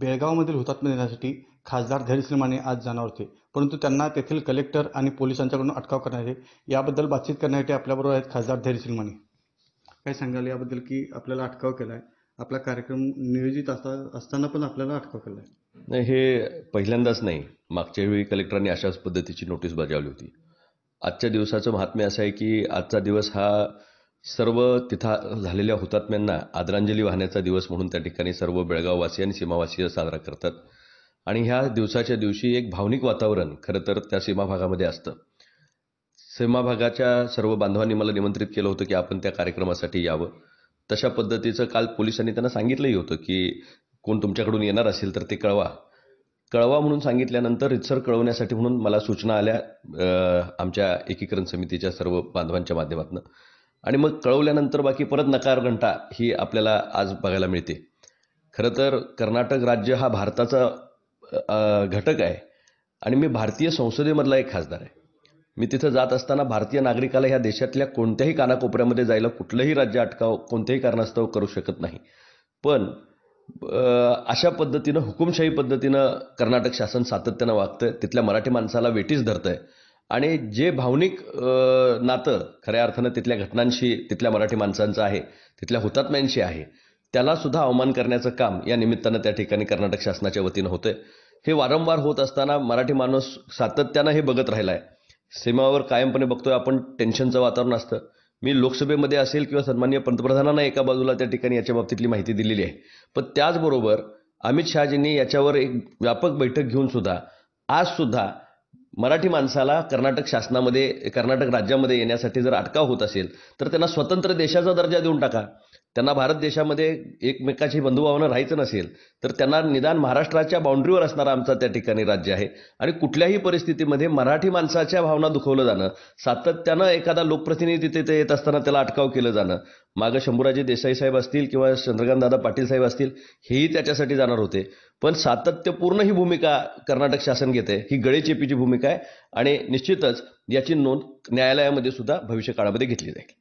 बेळगावमधील हुतात्मा देण्यासाठी खासदार धैर्यशील माने आज जाणार होते परंतु त्यांना तेथील कलेक्टर आणि पोलिसांच्याकडून अटकाव करण्यात याबद्दल बातचीत करण्यासाठी आपल्याबरोबर आहेत खासदार धैर्यशील माने काय सांगाल याबद्दल की आपल्याला अटकाव केला आहे आपला कार्यक्रम नियोजित असता असताना पण आपल्याला अटकाव केला आहे नाही हे पहिल्यांदाच नाही मागच्या वेळी कलेक्टरांनी अशाच पद्धतीची नोटीस बजावली होती आजच्या दिवसाचं महात्म्य असं आहे की आजचा दिवस हा सर्व तिथा झालेल्या हुतात्म्यांना आदरांजली वाहण्याचा दिवस म्हणून त्या ठिकाणी सर्व बेळगाववासी आणि सीमावासीय साजरा करतात आणि ह्या दिवसाच्या दिवशी एक भावनिक वातावरण खरं तर त्या सीमा भागामध्ये असतं सीमा भागाच्या सर्व बांधवांनी मला निमंत्रित केलं होतं की आपण त्या कार्यक्रमासाठी यावं तशा पद्धतीचं काल पोलिसांनी त्यांना सांगितलंही होतं की कोण तुमच्याकडून येणार असेल तर ते कळवा कळवा म्हणून सांगितल्यानंतर रितसर कळवण्यासाठी म्हणून मला सूचना आल्या आमच्या एकीकरण समितीच्या सर्व बांधवांच्या माध्यमातून आणि मग कळवल्यानंतर बाकी परत नकार घंटा ही आपल्याला आज बघायला मिळते खरं तर कर्नाटक राज्य हा भारताचा घटक आहे आणि मी भारतीय संसदेमधला एक खासदार आहे मी तिथं जात असताना भारतीय नागरिकाला ह्या देशातल्या कोणत्याही कानाकोपऱ्यामध्ये जायला कुठलंही राज्य अटकाव कोणत्याही कारणास्तव करू शकत नाही पण अशा पद्धतीनं हुकुमशाही पद्धतीनं कर्नाटक शासन सातत्यानं वागतं तिथल्या मराठी माणसाला वेटीच धरतं आहे आणि जे भावनिक नातं खऱ्या अर्थानं तिथल्या घटनांशी तिथल्या मराठी माणसांचं आहे तिथल्या हुतात्म्यांशी आहे त्याला सुद्धा अवमान करण्याचं काम या निमित्तानं त्या ठिकाणी कर्नाटक शासनाच्या वतीनं होतं हे वारंवार होत असताना मराठी माणूस सातत्यानं हे बघत राहिला आहे सीमावर कायमपणे बघतोय आपण टेन्शनचं वातावरण असतं मी लोकसभेमध्ये असेल किंवा सन्मान्य पंतप्रधानांना एका बाजूला त्या ठिकाणी याच्या बाबतीतली माहिती दिलेली आहे पण त्याचबरोबर अमित शहाजींनी याच्यावर एक व्यापक बैठक घेऊन सुद्धा आज सुद्धा मराठी माणसाला कर्नाटक शासनामध्ये कर्नाटक राज्यामध्ये येण्यासाठी जर अटकाव होत असेल तर त्यांना स्वतंत्र देशाचा दर्जा देऊन टाका त्यांना भारत देशामध्ये एकमेकाची बंधुभावना राहायचं नसेल तर त्यांना निदान महाराष्ट्राच्या बाउंड्रीवर असणारा आमचा त्या ठिकाणी राज्य आहे आणि कुठल्याही परिस्थितीमध्ये मराठी माणसाच्या भावना दुखवलं जाणं सातत्यानं एखादा लोकप्रतिनिधी तिथे येत असताना त्याला अटकाव केलं जाणं मागं शंभूराजे देसाई साहेब असतील किंवा चंद्रकांतदादा पाटील साहेब असतील हेही त्याच्यासाठी जाणार होते पण सातत्यपूर्ण ही भूमिका कर्नाटक शासन घेते ही गळेचेपीची भूमिका आहे आणि निश्चितच याची नोंद न्यायालयामध्ये सुद्धा भविष्यकाळामध्ये घेतली जाईल